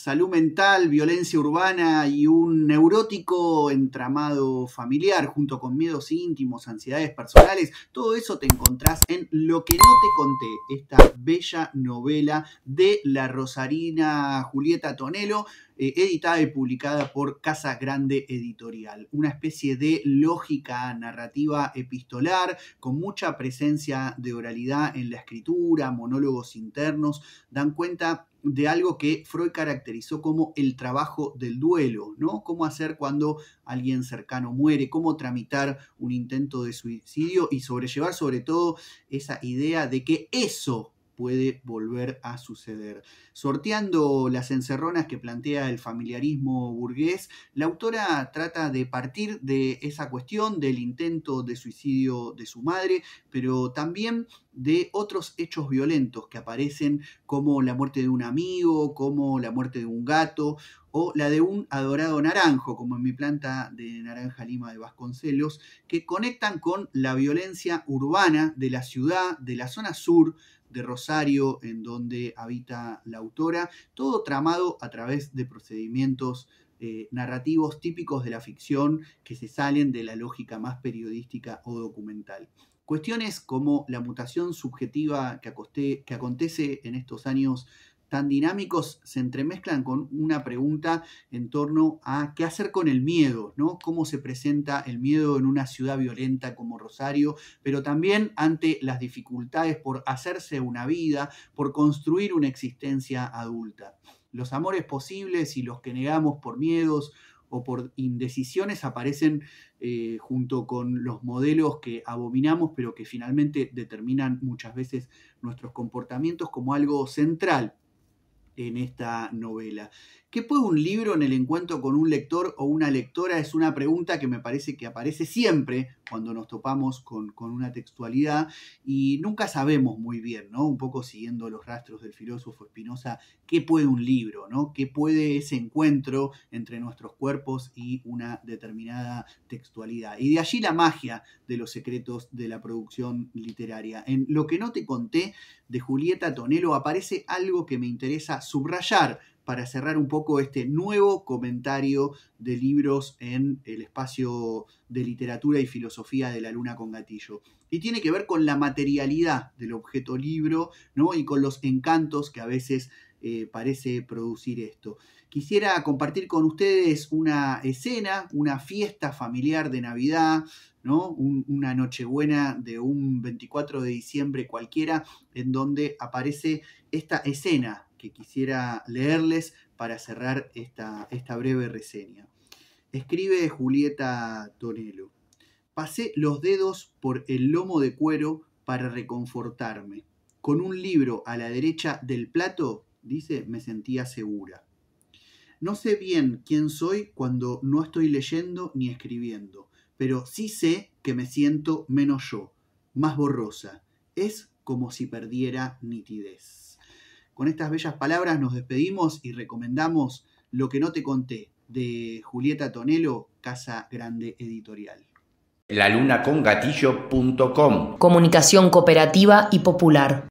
salud mental, violencia urbana y un neurótico entramado familiar, junto con miedos íntimos, ansiedades personales. Todo eso te encontrás en Lo que no te conté, esta bella novela de la rosarina Julieta Tonelo. Eh, editada y publicada por Casa Grande Editorial. Una especie de lógica narrativa epistolar con mucha presencia de oralidad en la escritura, monólogos internos, dan cuenta de algo que Freud caracterizó como el trabajo del duelo, ¿no? Cómo hacer cuando alguien cercano muere, cómo tramitar un intento de suicidio y sobrellevar sobre todo esa idea de que eso puede volver a suceder. Sorteando las encerronas que plantea el familiarismo burgués, la autora trata de partir de esa cuestión del intento de suicidio de su madre, pero también de otros hechos violentos que aparecen como la muerte de un amigo, como la muerte de un gato o la de un adorado naranjo, como en mi planta de naranja lima de Vasconcelos, que conectan con la violencia urbana de la ciudad, de la zona sur, de Rosario, en donde habita la autora, todo tramado a través de procedimientos eh, narrativos típicos de la ficción que se salen de la lógica más periodística o documental. Cuestiones como la mutación subjetiva que, que acontece en estos años tan dinámicos se entremezclan con una pregunta en torno a qué hacer con el miedo, ¿no? Cómo se presenta el miedo en una ciudad violenta como Rosario, pero también ante las dificultades por hacerse una vida, por construir una existencia adulta. Los amores posibles y los que negamos por miedos o por indecisiones aparecen eh, junto con los modelos que abominamos, pero que finalmente determinan muchas veces nuestros comportamientos como algo central en esta novela. ¿Qué puede un libro en el encuentro con un lector o una lectora? Es una pregunta que me parece que aparece siempre cuando nos topamos con, una textualidad y nunca sabemos muy bien, ¿no? Un poco siguiendo los rastros del filósofo Espinosa, ¿qué puede un libro, ¿no? ¿Qué puede ese encuentro entre nuestros cuerpos y una determinada textualidad? Y de allí la magia de los secretos de la producción literaria. En Lo que no te conté de Julieta Tonelo aparece algo que me interesa subrayar para cerrar un poco este nuevo comentario de libros en el espacio de literatura y filosofía de la luna con gatillo. Y tiene que ver con la materialidad del objeto libro ¿no? y con los encantos que a veces eh, parece producir esto. Quisiera compartir con ustedes una escena, una fiesta familiar de Navidad, ¿no? una Nochebuena de un 24 de diciembre cualquiera, en donde aparece esta escena que quisiera leerles para cerrar esta, esta breve reseña. Escribe Julieta Tonelo. Pasé los dedos por el lomo de cuero para reconfortarme. Con un libro a la derecha del plato, dice, me sentía segura. No sé bien quién soy cuando no estoy leyendo ni escribiendo, pero sí sé que me siento menos yo, más borrosa. Es como si perdiera nitidez. Con estas bellas palabras nos despedimos y recomendamos Lo que no te conté de Julieta Tonelo, Casa Grande Editorial. Lalunacongatillo.com Comunicación cooperativa y popular.